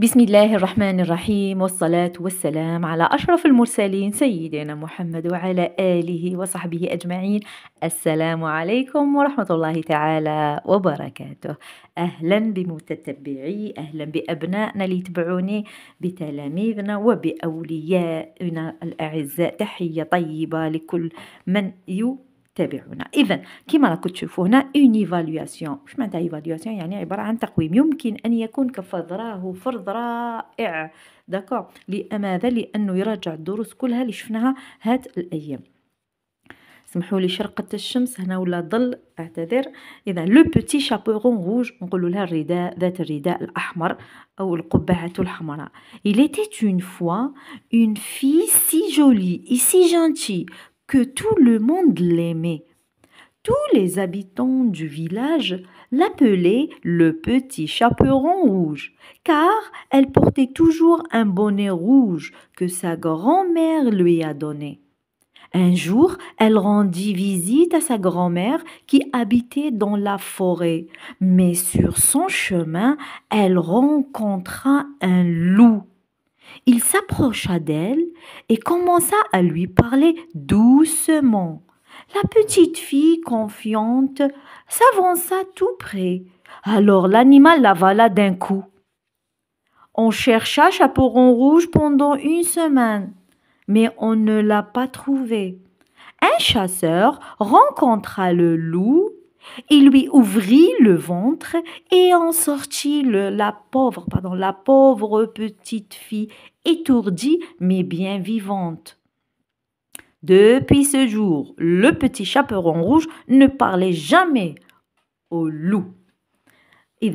بسم الله الرحمن الرحيم والصلاة والسلام على أشرف المرسلين سيدنا محمد وعلى آله وصحبه أجمعين السلام عليكم ورحمة الله تعالى وبركاته أهلا بمتتبعي أهلا بأبنائنا اللي يتبعوني بتلاميذنا وبأوليائنا الأعزاء تحية طيبة لكل من يو تابعونا اذا كما راكم تشوفوا هنا اون ايفالواسيون واش معناتها ايفالواسيون يعني عباره عن تقويم يمكن ان يكون كفضراه راهو فرض رائع داكور لماذا لانه يراجع الدروس كلها اللي شفناها هاد الايام سمحوا لي شرقت الشمس هنا ولا ظل اعتذر اذا لو بوتي شابورون روج نقولوا لها الرداء ذات الرداء الاحمر او القبعة الحمراء il était une fois une fille si jolie et si gentille que tout le monde l'aimait. Tous les habitants du village l'appelaient le petit chaperon rouge, car elle portait toujours un bonnet rouge que sa grand-mère lui a donné. Un jour, elle rendit visite à sa grand-mère qui habitait dans la forêt, mais sur son chemin, elle rencontra un loup il s'approcha d'elle et commença à lui parler doucement. La petite fille, confiante, s'avança tout près. Alors l'animal l'avala d'un coup. On chercha Chaperon Rouge pendant une semaine, mais on ne l'a pas trouvé. Un chasseur rencontra le loup il lui ouvrit le ventre et en sortit la pauvre, pardon, la pauvre petite fille, étourdie mais bien vivante. Depuis ce jour, le petit chaperon rouge ne parlait jamais au loup. Et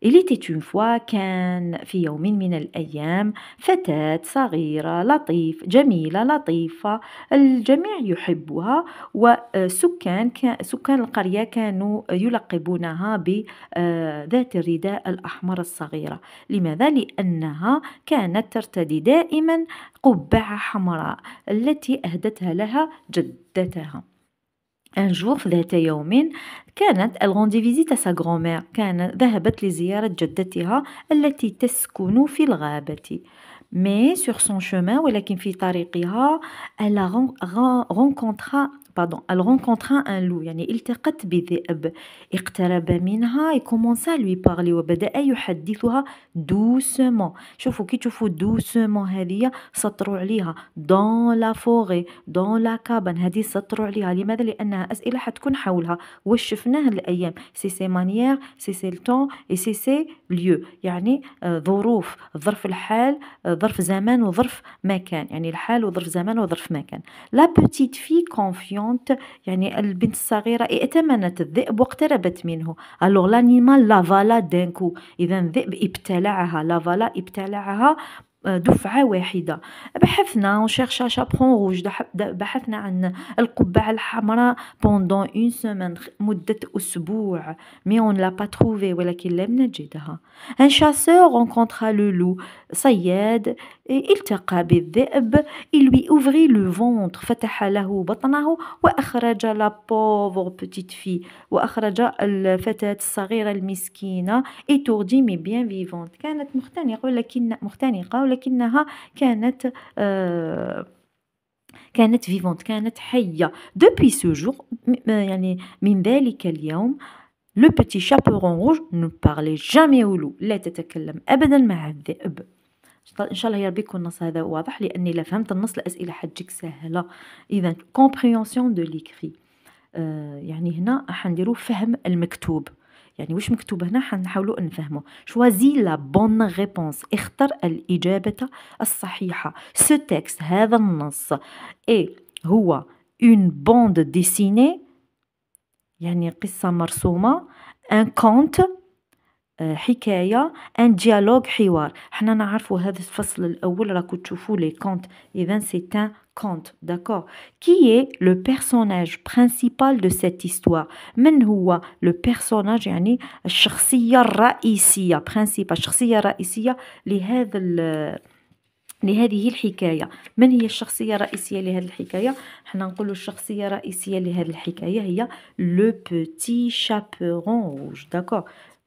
Il était une fois كان في يوم من الأيام فتاة صغيرة لطيف جميلة لطيفة الجميع يحبها وسكان سكان القرية كانوا يلقبونها بذات الرداء الأحمر الصغيرة لماذا؟ لأنها كانت ترتدي دائما قبعة حمراء التي أهدتها لها جدتها Un jour, ذات يوم، كانت الغوندي فيزيت سا غرومير كان ذهبت لزيارة جدتها التي تسكن في الغابة. مي سور سون شومان ولكن في طريقها, الا رونكونترا باردون elle rencontra un loup يعني التقت بذئب اقترب منها يكومونسا لوي بارلي وبدأ يحدثها دوسمون شوفوا كي تشوفوا دوسمون هذه سطروا عليها دون لا فوغي دون لا كابن هذه سطروا عليها لماذا لأنها أسئلة حتكون حولها واش شفناه الأيام سي سي مانيير سي سي التون اي سي سي ليو يعني آه، ظروف ظرف الحال آه، ظرف زمان وظرف مكان يعني الحال وظرف زمان وظرف مكان لا بوتيت في كونفيون كونت يعني البنت الصغيرة ائتمنت إيه، الذئب واقتربت منه الوغ لانيمال لافالا دانكو إذا الذئب ابتلعها لافالا ابتلعها دفعة واحدة بحثنا وشيرشا شابخون روج بحثنا عن القبعة الحمراء بوندون اون سومان مدة أسبوع مي اون لا با تروفي ولكن لم نجدها ان شاسور رونكونترا لو لو صياد التقى بالذئب الوي اوفري لو فونتر فتح له بطنه وأخرج لا بوفر بتيت في وأخرج الفتاة الصغيرة المسكينة اتوردي مي بيان فيفونت كانت مختنقة ولكن مختنقة ولكنها كانت آه كانت فيفونت كانت حية دوبي سو يعني من ذلك اليوم لو بيتي شابورون روج نو بارلي جامي ولو لا تتكلم ابدا مع الذئب ان شاء الله يا ربي يكون النص هذا واضح لاني لا فهمت النص الاسئله حتجيك سهله اذا كومبريونسيون دو ليكري يعني هنا حنديرو فهم المكتوب يعني واش مكتوب هنا حنحاولوا نفهمه شوازي لا بون ريبونس اختر الإجابة الصحيحة سو تكست هذا النص اي هو اون بوند ديسيني يعني قصة مرسومة ان كونت آه، حكاية ان ديالوغ حوار حنا نعرفوا هذا الفصل الاول راكو تشوفوا لي كونت اذا سي ان كونت داكور كي اي لو بيرسوناج برينسيبال دو سيت هيستوار من هو لو بيرسوناج يعني الشخصية الرئيسية برينسيبال الشخصية الرئيسية لهذا لهذه الحكاية من هي الشخصية الرئيسية لهذه الحكاية حنا نقول الشخصية الرئيسية لهذه الحكاية هي لو بوتي شابورون روج داكور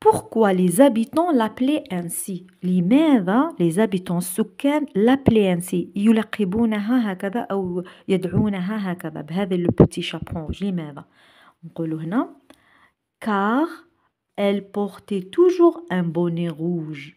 Pourquoi les habitants l'appelaient ainsi لماذا les habitants السكان l'appelaient ainsi يلقبونها هكذا أو يدعونها هكذا بهذا car elle portait toujours un bonnet rouge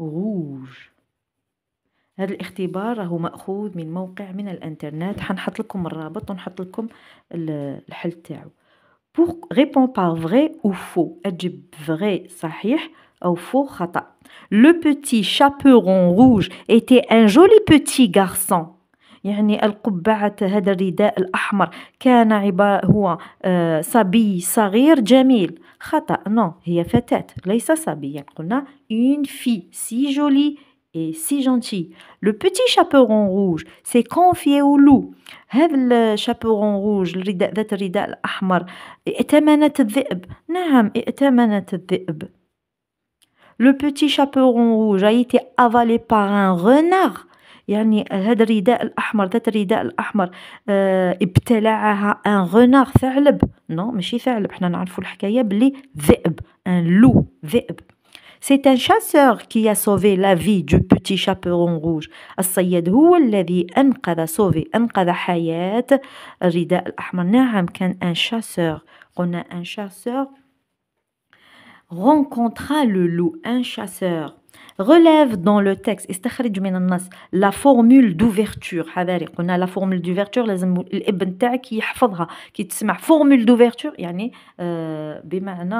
غوج هذا الاختبار راهو ماخوذ من موقع من الانترنت حنحط لكم الرابط ونحط لكم الحل تاعو بور ريبون بار فري او فو اجب فري صحيح او فو خطا لو بوتي شابيرون روج ايتي ان جولي بوتي غارسون يعني القبعة هذا الرداء الأحمر كان عبارة هو آه، صبي صغير جميل خطأ نو هي فتاة ليس صبيا قلنا une fille si jolie et si gentille Le petit chaperon rouge s'est confié au loup. هذا الشابورون روج الرداء ذات الرداء الأحمر ائتمنت الذئب نعم ائتمنت الذئب Le petit chaperon rouge a été avalé par un renard يعني هذا الرداء الاحمر ذات الرداء الاحمر آه ابتلعها ان غناغ ثعلب نو ماشي ثعلب حنا نعرفوا الحكايه بلي ذئب ان لو ذئب C'est un chasseur qui a sauvé la vie du petit chaperon rouge. الصياد هو الذي أنقذ sauvé أنقذ حياة الرداء الأحمر. نعم كان un chasseur. قلنا un chasseur rencontra le loup. Un chasseur relève dans le texte استخرج من النص لا formule d'ouverture حذاري قلنا لا formule d'ouverture لازم الابن تاعك يحفظها كي تسمع formule d'ouverture يعني آه، بمعنى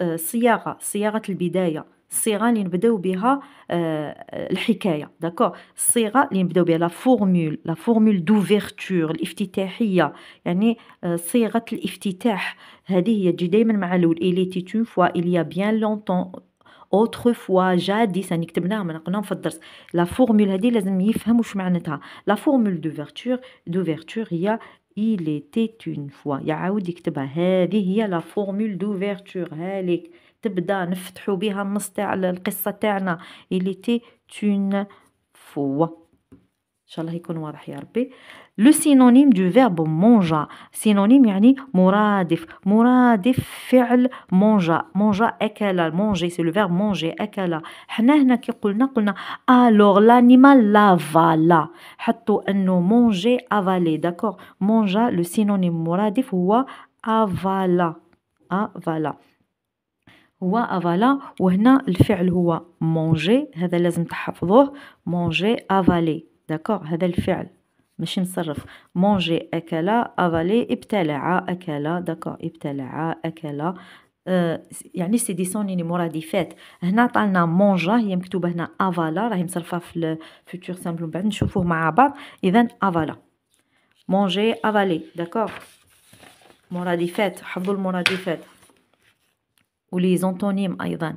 آه، صياغه صياغه البدايه الصيغه اللي نبداو بها آه، الحكايه داكور الصيغه اللي نبداو بها لا فورمول لا فورمول دوفيرتور الافتتاحيه يعني صيغه الافتتاح هذه هي تجي دائما مع الاول اليتي تي اون فوا il بيان لونتون فوا جاديس راني كتبناها من قلنا في الدرس لا فورمول هادي لازم يفهم واش معناتها لا فورمول دو فيرتور دو فيرتور هي il était une fois يعاود يكتبها هذه هي لا فورمول دوفيرتور هاليك تبدا نفتحوا بها النص تاع القصه تاعنا il était une fois شاء الله يكون واضح يا ربي لو سينونيم دو فيرب مونجا سينونيم يعني مرادف مرادف فعل مونجا مونجا اكل مونجي سي لو فيرب مونجي اكل حنا هنا كي قلنا قلنا الوغ لانيمال لافالا حطوا انه مونجي افالي داكور مونجا لو سينونيم مرادف هو افالا افالا هو افالا وهنا الفعل هو مونجي هذا لازم تحفظوه مونجي افالي داكوغ هذا الفعل ماشي مصرف مونجي اكل افالي ابتلع اكل داكوغ ابتلع اكل euh, يعني سي دي سونيم مرادفات هنا طالنا مونجا هي مكتوبه هنا افالا راهي مصرفه في الفوتور سامبل من بعد نشوفوه مع بعض اذا افالا مونجي افالي داكوغ مرادفات حفظوا المرادفات ولي زونتونيم ايضا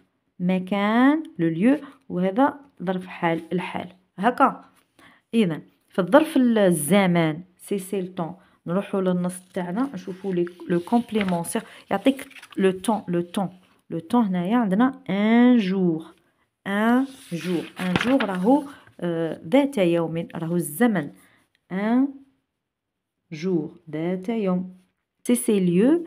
مكان لو ليو وهذا ظرف حال الحال هكا اذا في الظرف الزمان سي سي الطون نروحوا للنص تاعنا نشوفوا لو كومبليمونسيغ يعطيك لو طون لو طون لو طون هنايا عندنا ان جور ان جور ان جور راهو آه، ذات يوم راهو الزمن ان جور ذات يوم سي سي ليو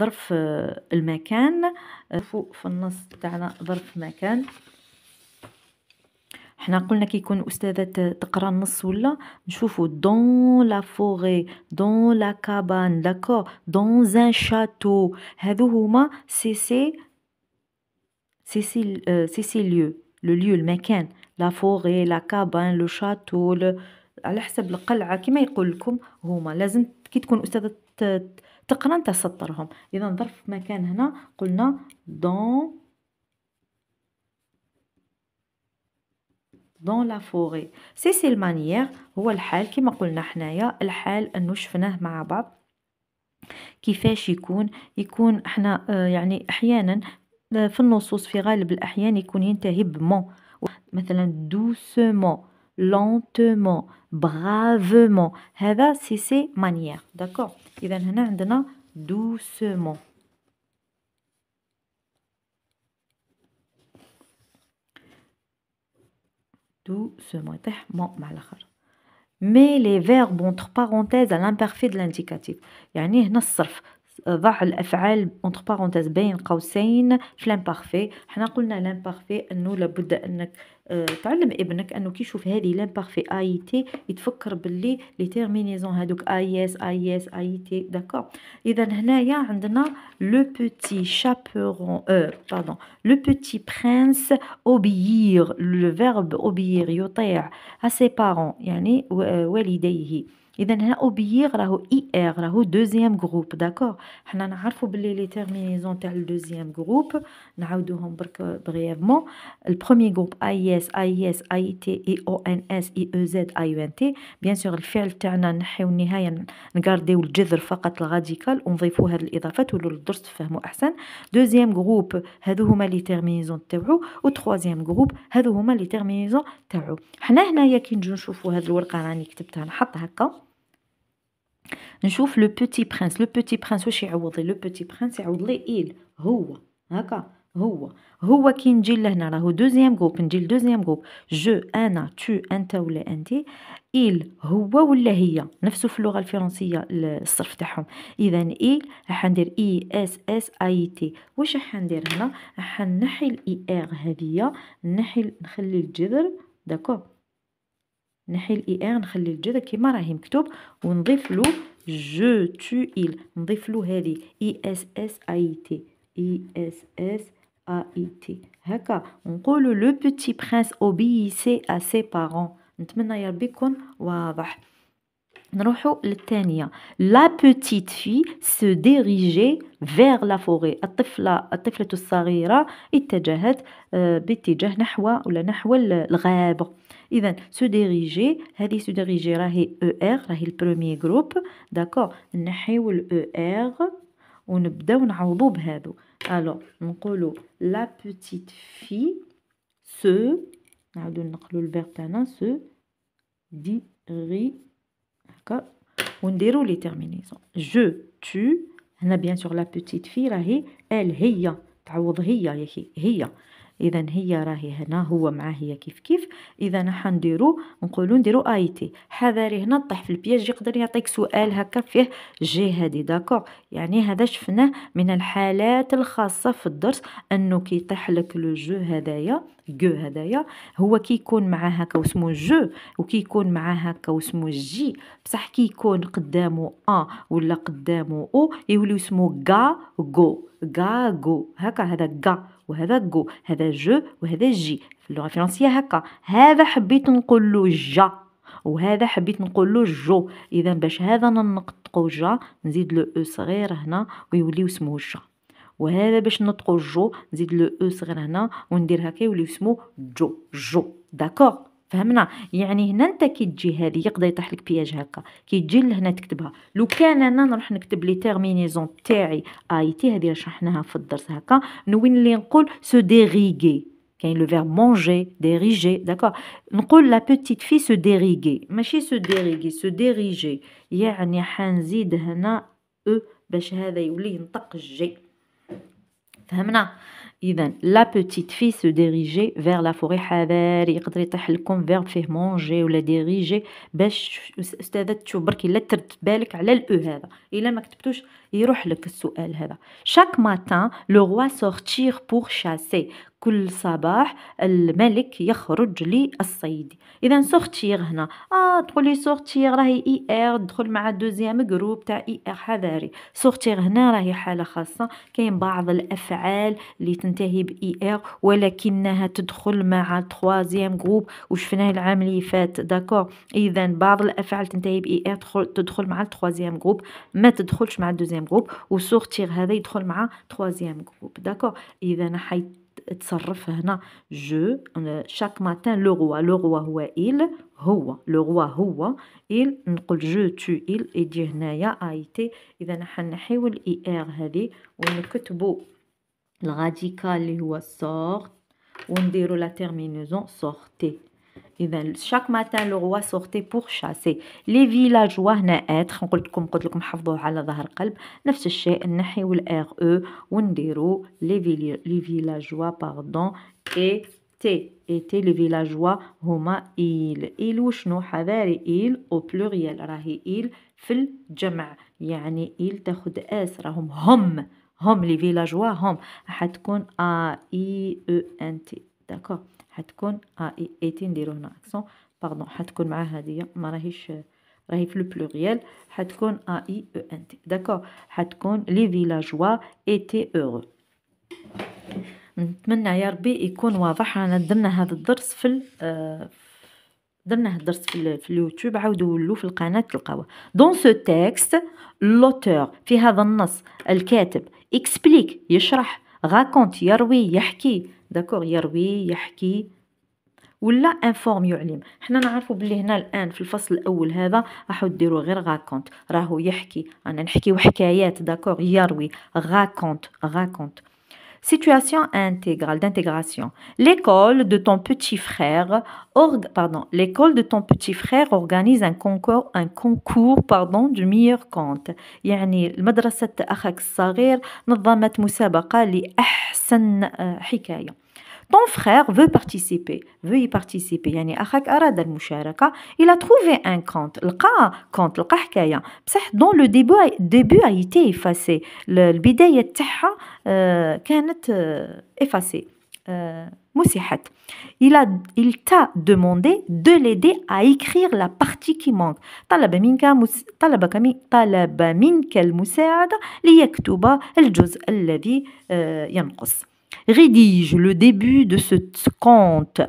ظرف آه، المكان آه، فوق في النص تاعنا ظرف مكان حنا قلنا كيكون استاذة تقرا النص ولا نشوفو دون لا فوغي دون لا كابان داكو دون زان شاتو هذو هما سي سي سي سي آه، سي سي ليو لو ليو المكان لا فوغي لا كابان لو شاتو على حسب القلعه كما يقول لكم هما لازم كي تكون استاذه تقرن تسطرهم اذا ظرف مكان هنا قلنا دون دون لا فوغي سي سي المانيير هو الحال كما قلنا حنايا الحال انه شفناه مع بعض كيفاش يكون يكون احنا آه، يعني احيانا آه، في النصوص في غالب الاحيان يكون ينتهي بمون مثلا دوسمون lentement, bravement. c'est ses manières. D'accord إذا هنا عندنا doucement. doucement يطيح mais les verbes entre parenthèses à l'imparfait de l'indicatif ضع الافعال اونتر بارونتيز بين قوسين في لامبارفي حنا قلنا لامبارفي انه لابد انك آه، تعلم ابنك انه كي يشوف هذه لامبارفي اي تي يتفكر باللي لي تيرمينيزون هذوك اي اس اي اس اي تي داكور اذا هنايا عندنا لو بوتي شابورون او باردون لو بوتي برينس اوبيير لو فيرب اوبيير يطيع ا سي بارون يعني آه، والديه اذا هنا اوبيغ راهو اي ار راهو دوزيام جروب داكور حنا نعرفوا باللي لي تيرمينيزون تاع الدوزيام جروب نعاودوهم برك بريفمون البروميي جروب اي اس اي اس اي تي اي او ان اس اي او زد اي او ان تي بيان سور الفعل تاعنا نحيو النهايه نكارديو الجذر فقط الغاديكال ونضيفوا هاد الاضافات ولو الدرس تفهموا احسن دوزيام جروب هادو هما لي تيرمينيزون تاعو و تروازيام جروب هادو هما لي تيرمينيزون تاعو حنا هنايا كي نجو نشوفوا هاد الورقه راني كتبتها نحط هكا نشوف لو بوتي برانس لو بوتي برانس واش يعوض لي لو بوتي برانس يعوض لي إيل هو هكا هو هو كي نجي لهنا راهو دوزيام جروب نجي لدوزيام جروب جو انا تو انت ولا انتي إيل هو ولا هي نفسه في اللغه الفرنسيه الصرف تاعهم اذا إيل راح ندير اي اس اس اي تي واش راح ندير هنا راح نحي الاي ار هذه نحي نخلي الجذر داكور نحي الاي ار نخلي الجذر كيما راهي مكتوب ونضيف له جو تو إل نضيف له هذه اي اس اس اي تي اي اس اس اي تي هكا ونقولوا لو بوتي برينس اوبيسي ا سي بارون نتمنى يا ربي يكون واضح نروحو للثانية لا بوتيت في سو ديريجي فيغ لا فوغي الطفلة الطفلة الصغيرة اتجهت آه، باتجاه نحو ولا نحو الغابة se diriger, elle est se diriger, il ER, le premier groupe, d'accord Il va dire ER, ER. Alors, la petite fille, ce, on dit, dit, dit, dit, dit, dit, dit, dit, dit, dit, dit, dit, dit, elle dit, elle, اذا هي راهي هنا هو معاه هي كيف كيف اذا حنديرو نقولو نديرو اي تي حذاري هنا طيح في البياج يقدر يعطيك سؤال هكا فيه جي هادي داكوغ يعني هذا شفناه من الحالات الخاصه في الدرس انه كي يطيح لك لو جو هذايا جو هذايا هو كيكون معاه هكا واسمو جو وكيكون معاه هكا واسمو جي بصح كيكون قدامه ا ولا قدامه او يولي اسمو غا جو غا جو هكا هذا غا وهذا جو هذا جو وهذا جي في اللغه الفرنسيه هكا هذا حبيت نقول له جا وهذا حبيت نقول له جو اذا باش هذا ننطقو جا نزيد لو او صغير هنا ويولي اسمه جا وهذا باش نطقو جو نزيد لو او صغير هنا وندير هكا يولي اسمه جو جو داكور فهمنا يعني هنا انت كي تجي هذه يقدر يطيح لك بياج هكا كي تجي لهنا تكتبها لو كان انا نروح نكتب لي تيرمينيزون تاعي اي تي هذه شرحناها في الدرس هكا نوين اللي نقول سو ديغيغي كاين لو فيرب مونجي ديريجي داكور نقول لا بوتيت في سو ديريغي ماشي سو ديريغي سو ديريجي يعني حنزيد هنا او e باش هذا يولي ينطق جي فهمنا اذا لا بوتيت في سو ديريجي فيغ لا فوري حذاري يقدر يطيح لكم فيرب فيه مونجي ولا ديريجي باش استاذة تشوف بركي لا ترد بالك على الاو هذا الا ما كتبتوش يروح لك السؤال هذا شاك ماتان لو روا سورتير بور شاسي كل صباح الملك يخرج للصيد اذا سورتير هنا اه تقولي سورتير راهي اي ار دخل مع دوزيام جروب تاع اي ار حذاري سورتير هنا راهي حاله خاصه كاين بعض الافعال اللي تنتهي بإي إر e ولكنها تدخل مع تخوازيام جروب وشفناه العام اللي فات داكور إذا بعض الأفعال تنتهي بإي إر e تدخل, تدخل مع تخوازيام جروب ما تدخلش مع دوزيام جروب وسوغتيغ هذا يدخل مع تخوازيام جروب داكور إذا حي تصرف هنا جو شاك ماتان لو غوا لو غوا هو إل هو لو غوا هو إل نقول جو تو إل يجي هنايا أيتي إذا حنحيو الإي آر هذه ونكتبو الغاديكال اللي هو سورت ونديرو لا تيرمينوزون سورتي اذا شاك ماتان لو روا سورتي بور شاسي لي فيلاجوا هنا اتر قلت لكم قلت لكم حفظوه على ظهر قلب نفس الشيء نحيو الار او ونديرو لي فيلاجوا باردون اي تي اي تي لي فيلاجوا هما ايل ايل وشنو حذاري ايل او بلوريال راهي ايل في الجمع يعني ايل تاخد اس راهم هم هم لي فيلاجوا هم حتكون ا اي او ان تي داكور حتكون ا اي اي تي نديرو هنا اكسون باردون حتكون مع هادية ما راهيش راهي في لو البلوغيال حتكون ا اي او ان تي داكور حتكون لي فيلاجوا ايتي اورو نتمنى يا ربي يكون واضح رانا درنا هذا الدرس في درنا هدرت في, في اليوتيوب عاودوا ولوا في القناه تلقاوه دون سو تيكست لوتور في هذا النص الكاتب اكسبليك يشرح غاكونت يروي يحكي داكوغ يروي يحكي ولا انفورم يعلم حنا نعرفوا بلي هنا الان في الفصل الاول هذا راحو ديروا غير غاكونت راهو يحكي انا نحكيو حكايات داكوغ يروي غاكونت غاكونت Situation intégrale d'intégration. L'école de ton petit frère, orgue pardon, l'école de ton petit frère organise un concours, un concours pardon, du meilleur conte. يعني المدرسة أخك الصغير نظمت مسابقة لأحسن حكاية ton frère veut participer, veut y participer. Yani akhak arada al-musharaka, il a trouvé un compte, lqa compte, lqa hikaya. Bsah dont le début a été effacé. Le bidaya taha كانت euh, euh, effacé. Euh, moussihat, il, il t'a demandé de l'aider à écrire la partie qui manque. Talaba minka al-musa'ada li yaktuba al-juz al-ladhi yanqus. Rédige le début de ce conte.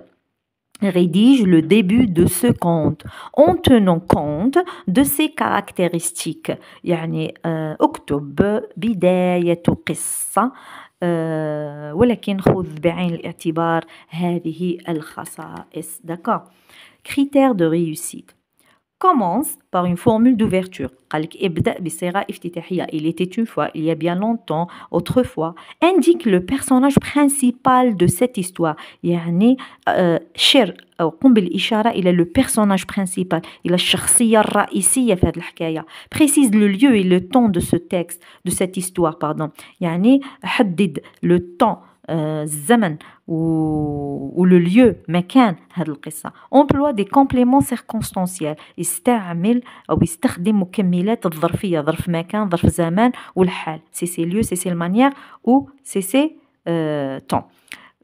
Rédige le début de ce conte en tenant compte de ses caractéristiques. يعني اكتب بداية قصة ولكن خذ بعين الاعتبار هذه الخصائص. D'accord Critères de réussite commence par une formule d'ouverture. Il était une fois, il y a bien longtemps, autrefois, indique le personnage principal de cette histoire. Euh, il est le personnage principal. Il a ici, précise le lieu et le temps de ce texte, de cette histoire, pardon. Yani, le temps آه، الزمن ولو ليو مكان هاد القصه امبلوا دي كومبليمون سيركونستانسييل يستعمل او يستخدم مكملات الظرفيه ظرف مكان ظرف زمان والحال سي سي ليو سي سي المانيير او سي سي طون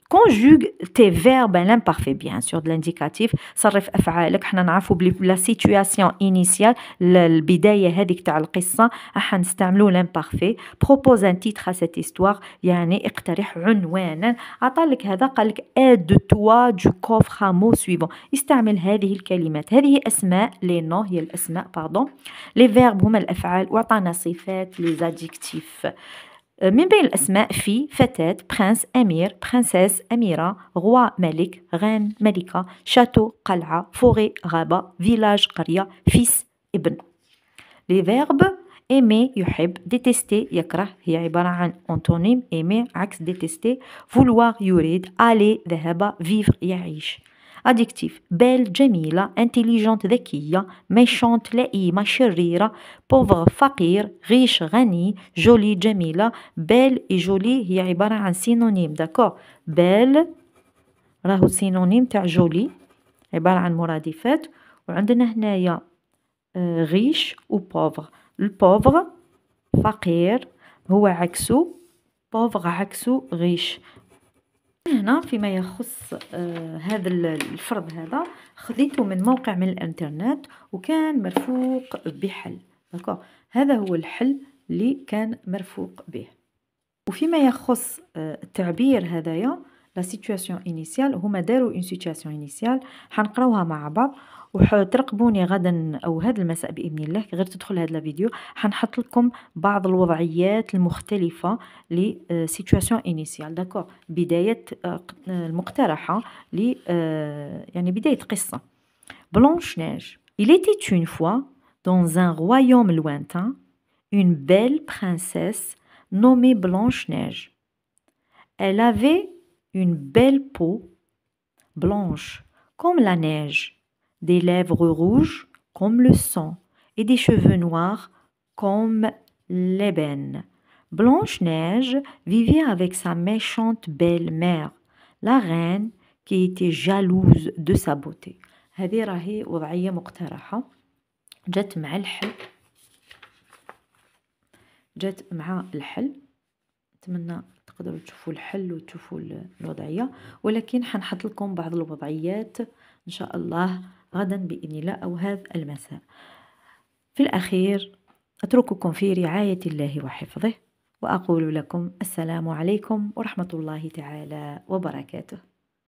conjugue tes verbes l'imparfait bien sûr de l'indicatif صرف افعالك حنا نعرفو بلي لا سيتوياسيون انيسيال البدايه هذيك تاع القصه راح نستعملو l'imparfait propose un titre à cette histoire يعني اقترح عنوانا عطالك هذا قالك aide toi du coffre à mot suivant استعمل هذه الكلمات هذه اسماء لي نو هي الاسماء باردون لي فيرب هما الافعال وعطانا صفات لي adjectifs Euh, من بين الأسماء في فتاة برنس أمير برنسيس أميرة غوا ملك غان ملكة شاتو قلعة فوغي غابة فيلاج قرية فيس ابن لي فيرب إيمي يحب ديتستي يكره هي عبارة عن أنتونيم إيمي عكس ديتستي فولوار يريد ألي ذهب فيفر يعيش أديكتيف بال جميلة انتليجنت ذكية ميشونت لئيمة شريرة بوفر فقير غيش غني جولي جميلة بال اي جولي هي عبارة عن سينونيم داكور بال راهو سينونيم تاع جولي عبارة عن مرادفات وعندنا هنايا غيش و بوفر البوفر فقير هو عكسو بوفر عكسو غيش هنا فيما يخص آه هذا الفرض هذا خذيته من موقع من الانترنت وكان مرفوق بحل دكو هذا هو الحل اللي كان مرفوق به وفيما يخص آه التعبير هذايا لا سيتواسيون انيسيال هما داروا اون سيتواسيون انيسيال حنقراوها مع بعض وترقبوني غدا او هذا المساء باذن الله غير تدخل هذا الفيديو حنحط لكم بعض الوضعيات المختلفه لي سيتواسيون انيسيال داكور بدايه آه، آه، المقترحه لي آه، يعني بدايه قصه بلونش نيج Il était une fois, dans un royaume lointain, une belle princesse nommée Blanche-Neige. Elle avait une belle peau, blanche comme la neige, des lèvres rouges comme le sang et des cheveux noirs comme l'ébène. Blanche-Neige vivait avec sa méchante belle-mère, la reine qui était jalouse de sa beauté. تقدروا تشوفوا الحل وتشوفوا الوضعيه ولكن حنحط لكم بعض الوضعيات ان شاء الله غدا باذن الله او هذا المساء في الاخير اترككم في رعايه الله وحفظه واقول لكم السلام عليكم ورحمه الله تعالى وبركاته